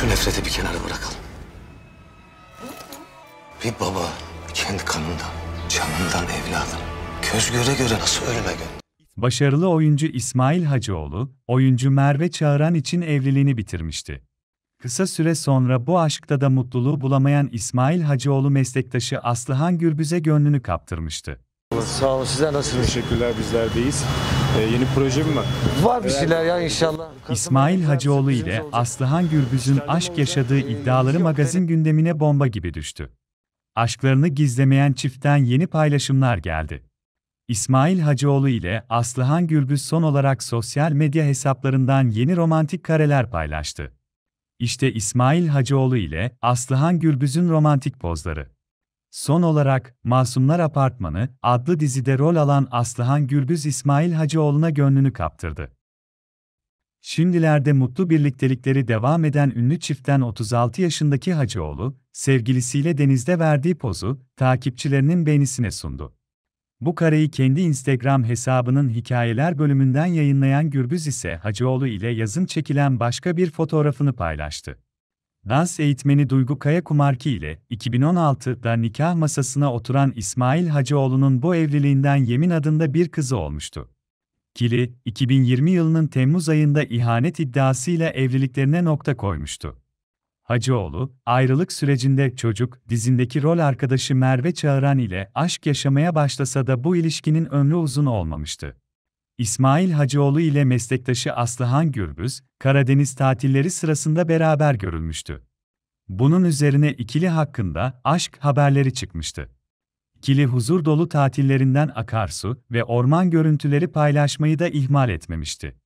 Şu nefreti bir kenara bırakalım. Bir baba kendi kanından, canından evladım. Göz göre göre nasıl ölüme Başarılı oyuncu İsmail Hacıoğlu, oyuncu Merve Çağıran için evliliğini bitirmişti. Kısa süre sonra bu aşkta da mutluluğu bulamayan İsmail Hacıoğlu meslektaşı Aslıhan Gürbüz'e gönlünü kaptırmıştı. Sağ olun, size nasıl? Teşekkürler, bizler deyiz. E, yeni proje mi var? Var bir şeyler ya inşallah. İsmail Hacıoğlu ile Aslıhan Gürbüz'ün aşk yaşadığı ee, iddiaları magazin gündemine bomba gibi düştü. Aşklarını gizlemeyen çiftten yeni paylaşımlar geldi. İsmail Hacıoğlu ile Aslıhan Gürbüz son olarak sosyal medya hesaplarından yeni romantik kareler paylaştı. İşte İsmail Hacıoğlu ile Aslıhan Gürbüz'ün romantik pozları. Son olarak, Masumlar Apartmanı adlı dizide rol alan Aslıhan Gürbüz İsmail Hacıoğlu'na gönlünü kaptırdı. Şimdilerde mutlu birliktelikleri devam eden ünlü çiftten 36 yaşındaki Hacıoğlu, sevgilisiyle denizde verdiği pozu, takipçilerinin beğenisine sundu. Bu kareyi kendi Instagram hesabının hikayeler bölümünden yayınlayan Gürbüz ise Hacıoğlu ile yazın çekilen başka bir fotoğrafını paylaştı. Dans eğitmeni Duygu Kayakumarki ile 2016'da nikah masasına oturan İsmail Hacıoğlu'nun bu evliliğinden Yemin adında bir kızı olmuştu. Kili, 2020 yılının Temmuz ayında ihanet iddiasıyla evliliklerine nokta koymuştu. Hacıoğlu, ayrılık sürecinde çocuk, dizindeki rol arkadaşı Merve Çağıran ile aşk yaşamaya başlasa da bu ilişkinin ömrü uzun olmamıştı. İsmail Hacıoğlu ile meslektaşı Aslıhan Gürbüz, Karadeniz tatilleri sırasında beraber görülmüştü. Bunun üzerine ikili hakkında aşk haberleri çıkmıştı. İkili huzur dolu tatillerinden akarsu ve orman görüntüleri paylaşmayı da ihmal etmemişti.